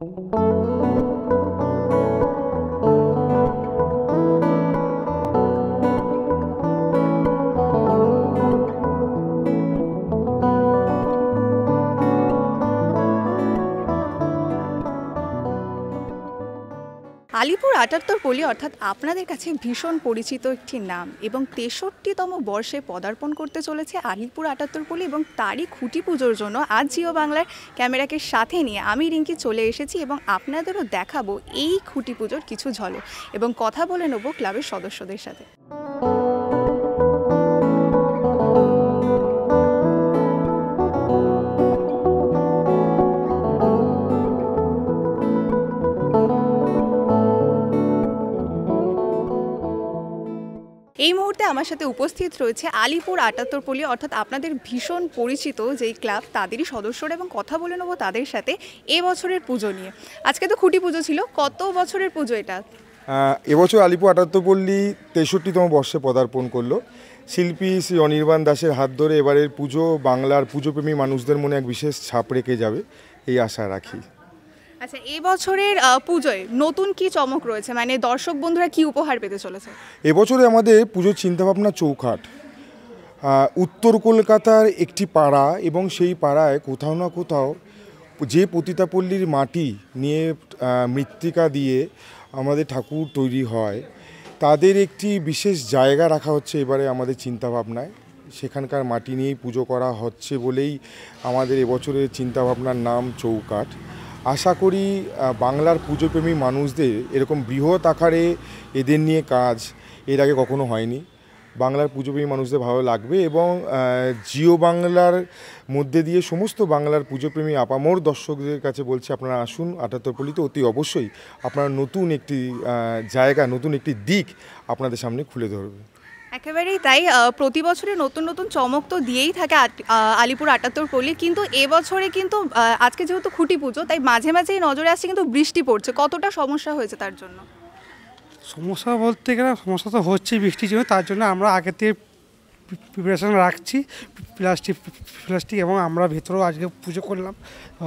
Thank you. Alipur আটাত্তর পলি অর্থাৎ আপনাদের কাছে ভীষণ পরিচিত একটি নাম এবং তেষট্টিতম বর্ষে পদার্পণ করতে চলেছে আলিপুর আটাত্তর পলি এবং তারই খুঁটি পুজোর জন্য আজ জিও বাংলার ক্যামেরাকে সাথে নিয়ে আমি রিঙ্কি চলে এসেছি এবং আপনাদেরও দেখাবো এই খুঁটি পুজোর কিছু ঝলক এবং কথা বলে নেবো ক্লাবের সদস্যদের সাথে এই মুহূর্তে আমার সাথে উপস্থিত রয়েছে আলিপুর আটাত্তর পল্লী অর্থাৎ আপনাদের ভীষণ পরিচিত যেই ক্লাব তাদেরই সদস্যরা এবং কথা বলে নেবো তাদের সাথে এবছরের পুজো নিয়ে আজকে তো খুঁটি পুজো ছিল কত বছরের পুজো এটা এবছর আলিপুর আটাত্তর পল্লী তেষট্টিতম বর্ষে পদার্পণ করলো শিল্পী শ্রী অনির্বাণ দাসের হাত ধরে এবারের পুজো বাংলার পুজোপ্রেমী মানুষদের মনে এক বিশেষ ছাপ রেখে যাবে এই আশা রাখি আচ্ছা এবছরের পুজোয় নতুন কি চমক রয়েছে মানে দর্শক বন্ধুরা কি উপহার পেতে চলেছে এবছরে আমাদের পুজোর চিন্তাভাবনা চৌখাট উত্তর কলকাতার একটি পাড়া এবং সেই পাড়ায় কোথাও না কোথাও যে পতিতাপল্লীর মাটি নিয়ে মৃত্তিকা দিয়ে আমাদের ঠাকুর তৈরি হয় তাদের একটি বিশেষ জায়গা রাখা হচ্ছে এবারে আমাদের চিন্তাভাবনায় সেখানকার মাটি নিয়েই পুজো করা হচ্ছে বলেই আমাদের এবছরের চিন্তাভাবনার নাম চৌকাঠ আশা করি বাংলার পুজোপ্রেমী মানুষদের এরকম বৃহৎ আকারে এদের নিয়ে কাজ এর আগে কখনো হয়নি বাংলার পুজোপ্রেমী মানুষদের ভালো লাগবে এবং জিও বাংলার মধ্যে দিয়ে সমস্ত বাংলার পুজোপ্রেমী আপামোর দর্শকদের কাছে বলছি আপনারা আসুন আটাত্তরপল্লিতে অতি অবশ্যই আপনারা নতুন একটি জায়গা নতুন একটি দিক আপনাদের সামনে খুলে ধরবে একেবারেই তাই প্রতি বছরে নতুন নতুন চমক তো দিয়েই থাকে আলিপুর আটাত্তর পল্লী কিন্তু এবছরে কিন্তু আজকে যেহেতু খুঁটি পুজো তাই মাঝে মাঝেই নজরে আসছে কিন্তু বৃষ্টি পড়ছে কতটা সমস্যা হয়েছে তার জন্য সমস্যা বলতে গেলে সমস্যা তো হচ্ছে বৃষ্টির জন্য তার জন্য আমরা আগে থেকে প্রিপারেশান রাখছি প্লাস্টিক প্লাস্টিক এবং আমরা ভেতরেও আজকে পুজো করলাম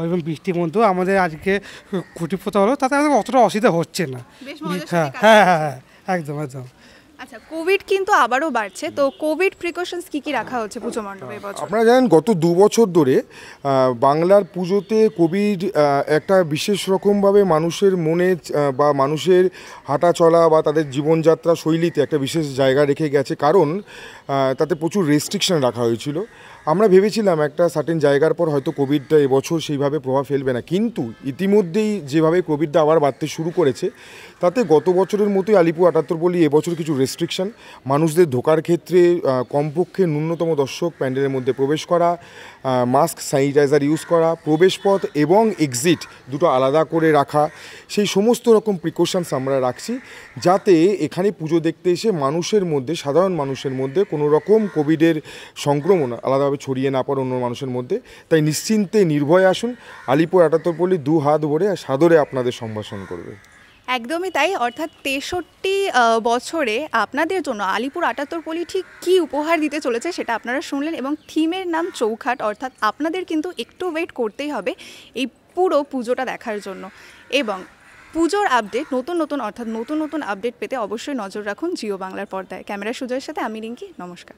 এবং বৃষ্টির মধ্যেও আমাদের আজকে খুঁটি পোতা হলো তাতে আমাদের অতটা অসুবিধা হচ্ছে না হ্যাঁ হ্যাঁ, হ্যাঁ হ্যাঁ একদম একদম আচ্ছা কোভিড কিন্তু আবারও বাড়ছে তো কোভিড প্রিকশনস কি কি রাখা হচ্ছে পুজো মণ্ডপে এবছর আপনারা জানেন গত দু বছর ধরে বাংলার পুজোতে কোভিড একটা বিশেষ রকমভাবে মানুষের মনে বা মানুষের হাঁটা চলা বা তাদের জীবনযাত্রা শৈলীতে একটা বিশেষ জায়গা রেখে গেছে কারণ তাতে প্রচুর রেস্ট্রিকশন রাখা হয়েছিল আমরা ভেবেছিলাম একটা সার্টেন জায়গার পর হয়তো কোভিডটা এবছর সেইভাবে প্রভাব ফেলবে না কিন্তু ইতিমধ্যেই যেভাবে কোভিডটা আবার বাড়তে শুরু করেছে তাতে গত বছরের মতোই আলিপুর আটাত্তর বলি এবছর কিছু রেস্ট্রিকশান মানুষদের ঢোকার ক্ষেত্রে কমপক্ষে ন্যূনতম দর্শক প্যান্ডেলের মধ্যে প্রবেশ করা মাস্ক স্যানিটাইজার ইউজ করা প্রবেশপথ এবং এক্সিট দুটো আলাদা করে রাখা সেই সমস্ত রকম প্রিকশানস আমরা রাখছি যাতে এখানে পুজো দেখতে এসে মানুষের মধ্যে সাধারণ মানুষের মধ্যে কোনো রকম কোভিডের সংক্রমণ আলাদা কোনোভাবে ছড়িয়ে না পড়ে অন্য মানুষের মধ্যে তাই নিশ্চিন্তে নির্ভয়ে আসুন আলিপুর আটাতরপল্লী দু হাত ভরে সাদরে আপনাদের সম্ভাষণ করবে একদমই তাই অর্থাৎ তেষট্টি বছরে আপনাদের জন্য আলিপুর আটাত্তর পলি ঠিক কী উপহার দিতে চলেছে সেটা আপনারা শুনলেন এবং থিমের নাম চৌখাট অর্থাৎ আপনাদের কিন্তু একটু ওয়েট করতেই হবে এই পুরো পুজোটা দেখার জন্য এবং পুজোর আপডেট নতুন নতুন অর্থাৎ নতুন নতুন আপডেট পেতে অবশ্যই নজর রাখুন জিও বাংলার পর্দায় ক্যামেরা সুজয়ের সাথে আমি রিঙ্কি নমস্কার